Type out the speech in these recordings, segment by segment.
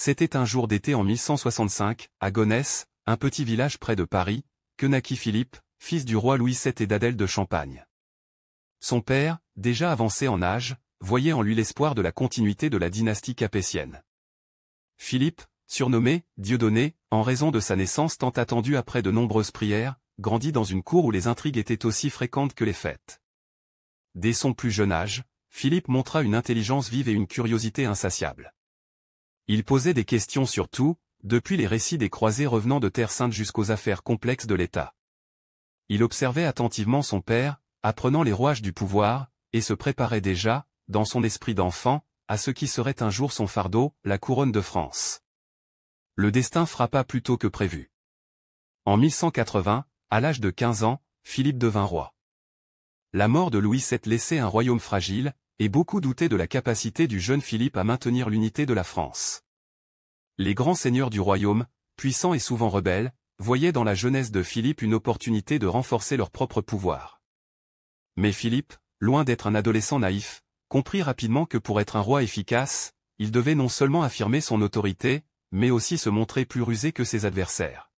C'était un jour d'été en 1165, à Gonesse, un petit village près de Paris, que naquit Philippe, fils du roi Louis VII et d'Adèle de Champagne. Son père, déjà avancé en âge, voyait en lui l'espoir de la continuité de la dynastie capétienne. Philippe, surnommé Dieudonné, en raison de sa naissance tant attendue après de nombreuses prières, grandit dans une cour où les intrigues étaient aussi fréquentes que les fêtes. Dès son plus jeune âge, Philippe montra une intelligence vive et une curiosité insatiable. Il posait des questions sur tout, depuis les récits des croisés revenant de Terre Sainte jusqu'aux affaires complexes de l'État. Il observait attentivement son père, apprenant les rouages du pouvoir, et se préparait déjà, dans son esprit d'enfant, à ce qui serait un jour son fardeau, la couronne de France. Le destin frappa plus tôt que prévu. En 1180, à l'âge de 15 ans, Philippe devint roi. La mort de Louis VII laissait un royaume fragile, et beaucoup doutaient de la capacité du jeune Philippe à maintenir l'unité de la France. Les grands seigneurs du royaume, puissants et souvent rebelles, voyaient dans la jeunesse de Philippe une opportunité de renforcer leur propre pouvoir. Mais Philippe, loin d'être un adolescent naïf, comprit rapidement que pour être un roi efficace, il devait non seulement affirmer son autorité, mais aussi se montrer plus rusé que ses adversaires.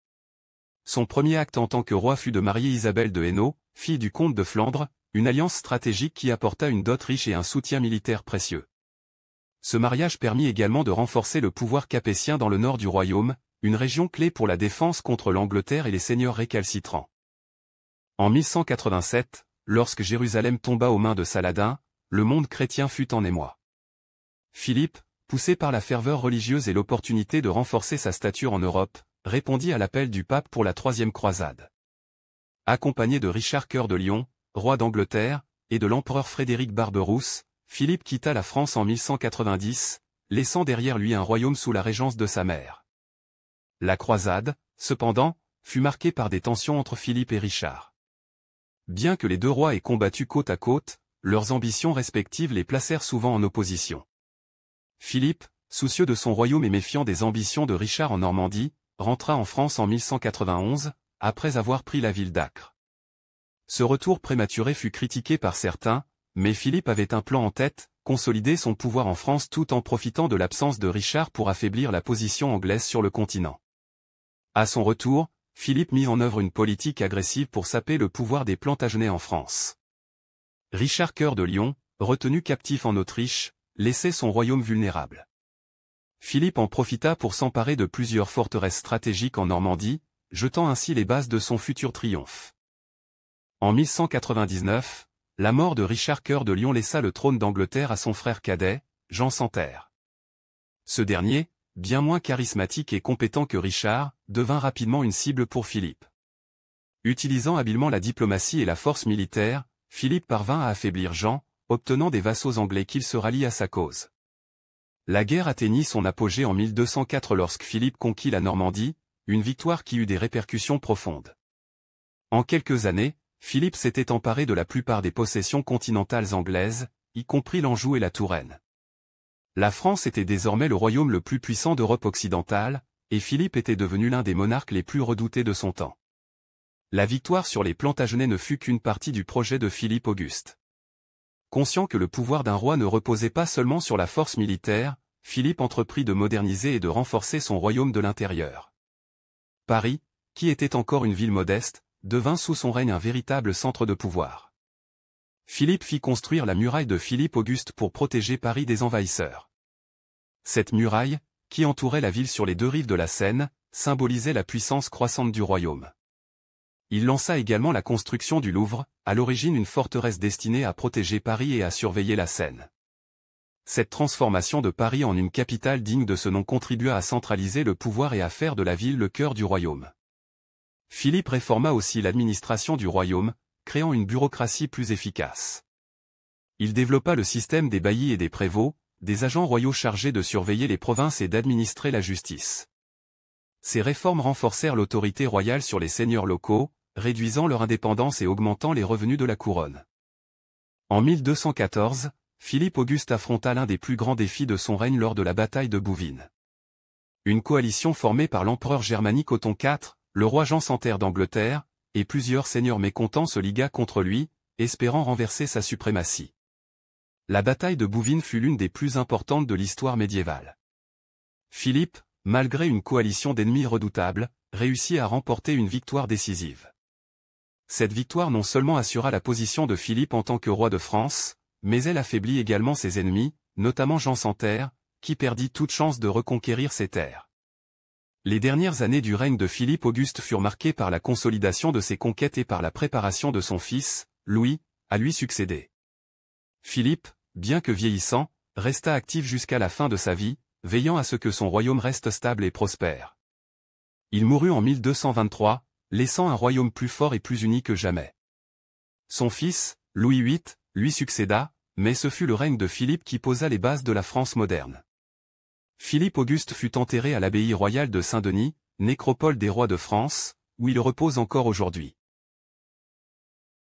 Son premier acte en tant que roi fut de marier Isabelle de Hainaut, fille du comte de Flandre, une alliance stratégique qui apporta une dot riche et un soutien militaire précieux. Ce mariage permit également de renforcer le pouvoir capétien dans le nord du royaume, une région clé pour la défense contre l'Angleterre et les seigneurs récalcitrants. En 1187, lorsque Jérusalem tomba aux mains de Saladin, le monde chrétien fut en émoi. Philippe, poussé par la ferveur religieuse et l'opportunité de renforcer sa stature en Europe, répondit à l'appel du pape pour la troisième croisade. Accompagné de Richard Cœur de Lyon, roi d'Angleterre, et de l'empereur Frédéric Barberousse, Philippe quitta la France en 1190, laissant derrière lui un royaume sous la régence de sa mère. La croisade, cependant, fut marquée par des tensions entre Philippe et Richard. Bien que les deux rois aient combattu côte à côte, leurs ambitions respectives les placèrent souvent en opposition. Philippe, soucieux de son royaume et méfiant des ambitions de Richard en Normandie, rentra en France en 1191, après avoir pris la ville d'Acre. Ce retour prématuré fut critiqué par certains, mais Philippe avait un plan en tête, consolider son pouvoir en France tout en profitant de l'absence de Richard pour affaiblir la position anglaise sur le continent. À son retour, Philippe mit en œuvre une politique agressive pour saper le pouvoir des Plantagenets en France. Richard Cœur de Lyon, retenu captif en Autriche, laissait son royaume vulnérable. Philippe en profita pour s'emparer de plusieurs forteresses stratégiques en Normandie, jetant ainsi les bases de son futur triomphe. En 1199, la mort de Richard Cœur de Lyon laissa le trône d'Angleterre à son frère cadet, Jean Santerre. Ce dernier, bien moins charismatique et compétent que Richard, devint rapidement une cible pour Philippe. Utilisant habilement la diplomatie et la force militaire, Philippe parvint à affaiblir Jean, obtenant des vassaux anglais qu'il se rallie à sa cause. La guerre atteignit son apogée en 1204 lorsque Philippe conquit la Normandie, une victoire qui eut des répercussions profondes. En quelques années, Philippe s'était emparé de la plupart des possessions continentales anglaises, y compris l'Anjou et la Touraine. La France était désormais le royaume le plus puissant d'Europe occidentale, et Philippe était devenu l'un des monarques les plus redoutés de son temps. La victoire sur les Plantagenets ne fut qu'une partie du projet de Philippe Auguste. Conscient que le pouvoir d'un roi ne reposait pas seulement sur la force militaire, Philippe entreprit de moderniser et de renforcer son royaume de l'intérieur. Paris, qui était encore une ville modeste, devint sous son règne un véritable centre de pouvoir. Philippe fit construire la muraille de Philippe Auguste pour protéger Paris des envahisseurs. Cette muraille, qui entourait la ville sur les deux rives de la Seine, symbolisait la puissance croissante du royaume. Il lança également la construction du Louvre, à l'origine une forteresse destinée à protéger Paris et à surveiller la Seine. Cette transformation de Paris en une capitale digne de ce nom contribua à centraliser le pouvoir et à faire de la ville le cœur du royaume. Philippe réforma aussi l'administration du royaume, créant une bureaucratie plus efficace. Il développa le système des baillis et des prévôts, des agents royaux chargés de surveiller les provinces et d'administrer la justice. Ces réformes renforcèrent l'autorité royale sur les seigneurs locaux, réduisant leur indépendance et augmentant les revenus de la couronne. En 1214, Philippe Auguste affronta l'un des plus grands défis de son règne lors de la bataille de Bouvines. Une coalition formée par l'empereur germanique Othon IV, le roi Jean Santerre d'Angleterre, et plusieurs seigneurs mécontents se ligua contre lui, espérant renverser sa suprématie. La bataille de Bouvines fut l'une des plus importantes de l'histoire médiévale. Philippe, malgré une coalition d'ennemis redoutables, réussit à remporter une victoire décisive. Cette victoire non seulement assura la position de Philippe en tant que roi de France, mais elle affaiblit également ses ennemis, notamment Jean Santerre, qui perdit toute chance de reconquérir ses terres. Les dernières années du règne de Philippe Auguste furent marquées par la consolidation de ses conquêtes et par la préparation de son fils, Louis, à lui succéder. Philippe, bien que vieillissant, resta actif jusqu'à la fin de sa vie, veillant à ce que son royaume reste stable et prospère. Il mourut en 1223, laissant un royaume plus fort et plus uni que jamais. Son fils, Louis VIII, lui succéda, mais ce fut le règne de Philippe qui posa les bases de la France moderne. Philippe Auguste fut enterré à l'abbaye royale de Saint-Denis, nécropole des rois de France, où il repose encore aujourd'hui.